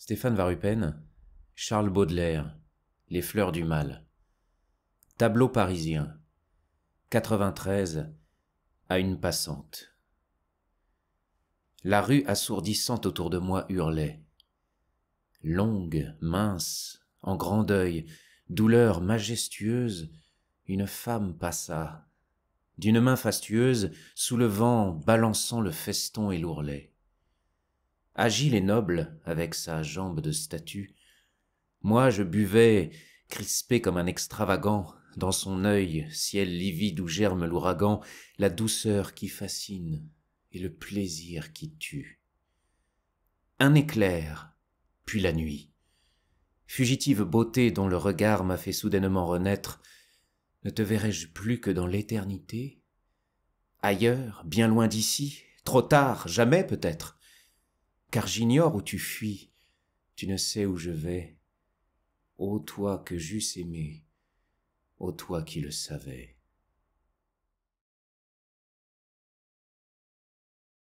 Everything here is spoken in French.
Stéphane Varupen, Charles Baudelaire, Les fleurs du mal. Tableau parisien. 93 à une passante. La rue assourdissante autour de moi hurlait. Longue, mince, en grand deuil, douleur majestueuse, une femme passa, d'une main fastueuse, soulevant, balançant le feston et l'ourlet agile et noble, avec sa jambe de statue. Moi, je buvais, crispé comme un extravagant, dans son œil, ciel livide où germe l'ouragan, la douceur qui fascine et le plaisir qui tue. Un éclair, puis la nuit. Fugitive beauté dont le regard m'a fait soudainement renaître, ne te verrai-je plus que dans l'éternité Ailleurs, bien loin d'ici, trop tard, jamais peut-être car j'ignore où tu fuis, tu ne sais où je vais. Ô toi que j'eusse aimé, ô toi qui le savais.